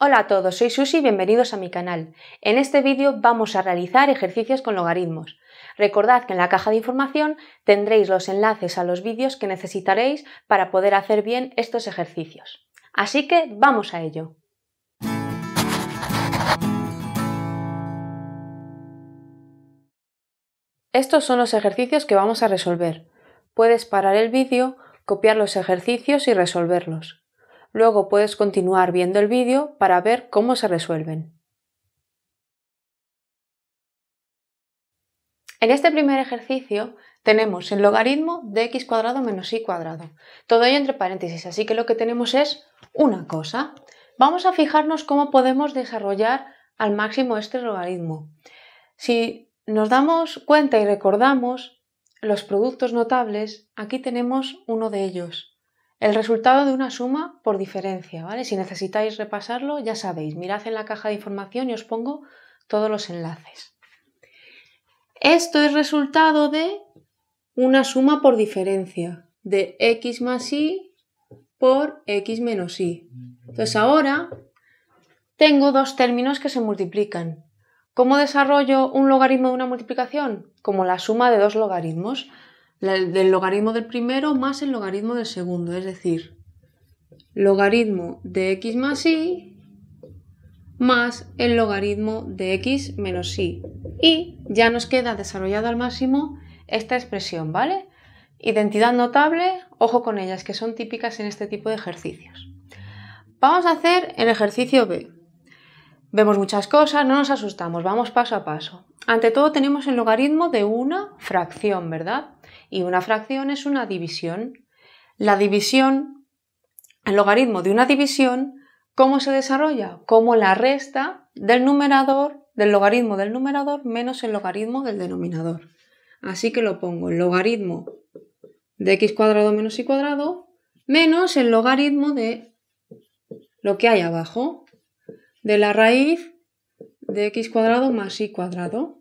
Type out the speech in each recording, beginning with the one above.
Hola a todos, soy Susi y bienvenidos a mi canal. En este vídeo vamos a realizar ejercicios con logaritmos. Recordad que en la caja de información tendréis los enlaces a los vídeos que necesitaréis para poder hacer bien estos ejercicios. Así que vamos a ello. Estos son los ejercicios que vamos a resolver. Puedes parar el vídeo, copiar los ejercicios y resolverlos. Luego puedes continuar viendo el vídeo para ver cómo se resuelven. En este primer ejercicio tenemos el logaritmo de x cuadrado menos y cuadrado. Todo ello entre paréntesis, así que lo que tenemos es una cosa. Vamos a fijarnos cómo podemos desarrollar al máximo este logaritmo. Si nos damos cuenta y recordamos los productos notables, aquí tenemos uno de ellos. El resultado de una suma por diferencia, ¿vale? Si necesitáis repasarlo, ya sabéis, mirad en la caja de información y os pongo todos los enlaces. Esto es resultado de una suma por diferencia, de x más y por x menos y. Entonces ahora tengo dos términos que se multiplican. ¿Cómo desarrollo un logaritmo de una multiplicación? Como la suma de dos logaritmos del logaritmo del primero más el logaritmo del segundo, es decir, logaritmo de x más y más el logaritmo de x menos y. Y ya nos queda desarrollado al máximo esta expresión, ¿vale? Identidad notable, ojo con ellas, que son típicas en este tipo de ejercicios. Vamos a hacer el ejercicio B. Vemos muchas cosas, no nos asustamos, vamos paso a paso. Ante todo tenemos el logaritmo de una fracción, ¿verdad? y una fracción es una división. La división, el logaritmo de una división, ¿cómo se desarrolla? Como la resta del numerador, del logaritmo del numerador menos el logaritmo del denominador. Así que lo pongo, el logaritmo de x cuadrado menos y cuadrado menos el logaritmo de lo que hay abajo, de la raíz de x cuadrado más y cuadrado.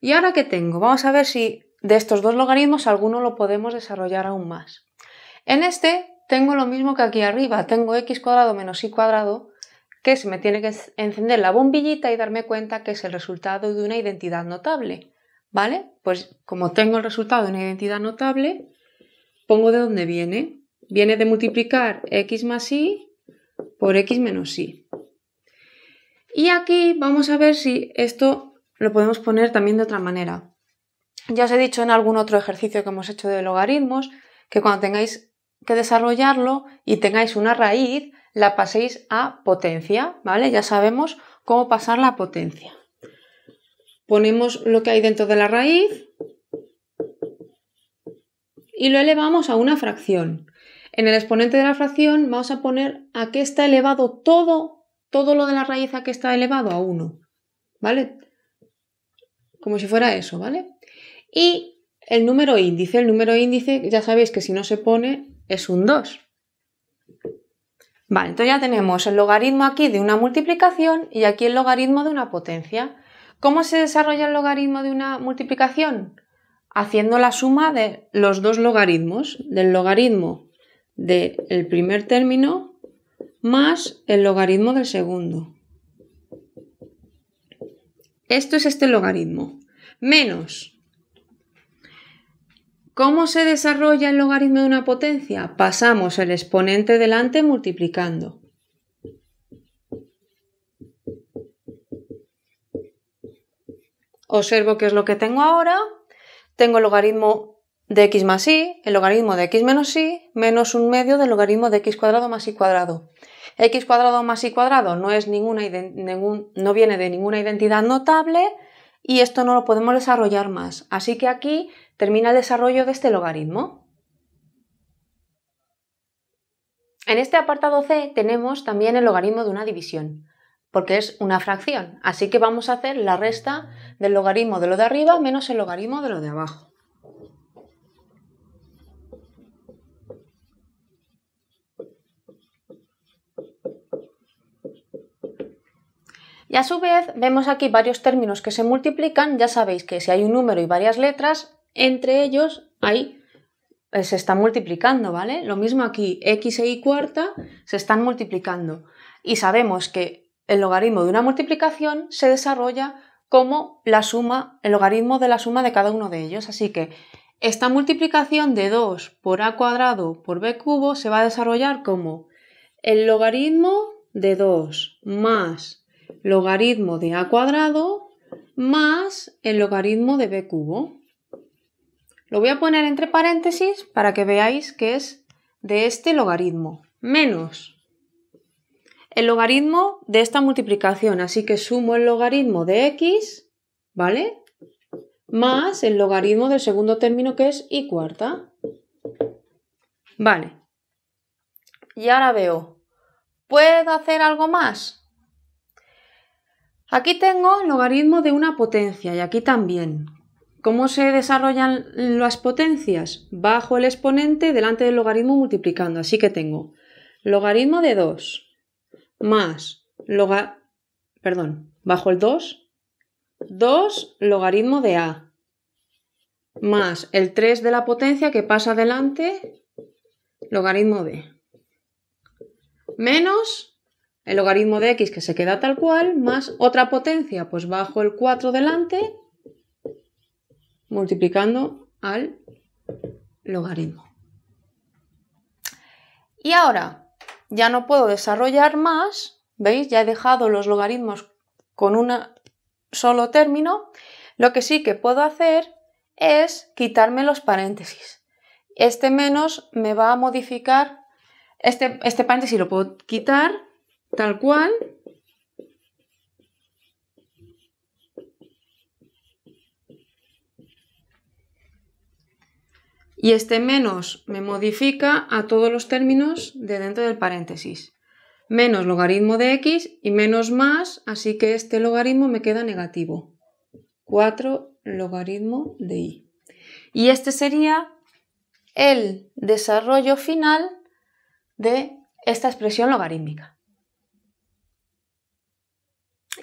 ¿Y ahora qué tengo? Vamos a ver si de estos dos logaritmos alguno lo podemos desarrollar aún más. En este tengo lo mismo que aquí arriba, tengo x cuadrado menos y cuadrado, que se me tiene que encender la bombillita y darme cuenta que es el resultado de una identidad notable. ¿Vale? Pues como tengo el resultado de una identidad notable, pongo de dónde viene. Viene de multiplicar x más y por x menos y. Y aquí vamos a ver si esto lo podemos poner también de otra manera. Ya os he dicho en algún otro ejercicio que hemos hecho de logaritmos que cuando tengáis que desarrollarlo y tengáis una raíz, la paséis a potencia, ¿vale? Ya sabemos cómo pasar la potencia. Ponemos lo que hay dentro de la raíz y lo elevamos a una fracción. En el exponente de la fracción vamos a poner a qué está elevado todo, todo lo de la raíz a qué está elevado a 1, ¿vale? Como si fuera eso, ¿vale? Y el número índice, el número índice, ya sabéis que si no se pone es un 2. Vale, entonces ya tenemos el logaritmo aquí de una multiplicación y aquí el logaritmo de una potencia. ¿Cómo se desarrolla el logaritmo de una multiplicación? Haciendo la suma de los dos logaritmos, del logaritmo del primer término más el logaritmo del segundo. Esto es este logaritmo. Menos ¿Cómo se desarrolla el logaritmo de una potencia? Pasamos el exponente delante multiplicando. Observo qué es lo que tengo ahora. Tengo el logaritmo de x más y, el logaritmo de x menos y, menos un medio del logaritmo de x cuadrado más y cuadrado. x cuadrado más y cuadrado no, es ninguna, no viene de ninguna identidad notable, y esto no lo podemos desarrollar más. Así que aquí termina el desarrollo de este logaritmo. En este apartado C tenemos también el logaritmo de una división, porque es una fracción. Así que vamos a hacer la resta del logaritmo de lo de arriba menos el logaritmo de lo de abajo. Y a su vez vemos aquí varios términos que se multiplican. Ya sabéis que si hay un número y varias letras, entre ellos hay eh, se está multiplicando, ¿vale? Lo mismo aquí, x e y cuarta se están multiplicando. Y sabemos que el logaritmo de una multiplicación se desarrolla como la suma, el logaritmo de la suma de cada uno de ellos. Así que esta multiplicación de 2 por a cuadrado por b cubo se va a desarrollar como el logaritmo de 2 más logaritmo de a cuadrado más el logaritmo de b cubo. Lo voy a poner entre paréntesis para que veáis que es de este logaritmo, menos el logaritmo de esta multiplicación, así que sumo el logaritmo de x, ¿vale? Más el logaritmo del segundo término que es y cuarta. Vale. Y ahora veo, ¿puedo hacer algo más? Aquí tengo el logaritmo de una potencia y aquí también. ¿Cómo se desarrollan las potencias? Bajo el exponente delante del logaritmo multiplicando. Así que tengo logaritmo de 2 más loga... perdón, bajo el 2, 2 logaritmo de A más el 3 de la potencia que pasa delante logaritmo de menos el logaritmo de x que se queda tal cual, más otra potencia, pues bajo el 4 delante, multiplicando al logaritmo. Y ahora, ya no puedo desarrollar más, ¿veis? Ya he dejado los logaritmos con un solo término. Lo que sí que puedo hacer es quitarme los paréntesis. Este menos me va a modificar, este, este paréntesis lo puedo quitar tal cual. Y este menos me modifica a todos los términos de dentro del paréntesis. Menos logaritmo de x y menos más, así que este logaritmo me queda negativo. 4 logaritmo de y. Y este sería el desarrollo final de esta expresión logarítmica.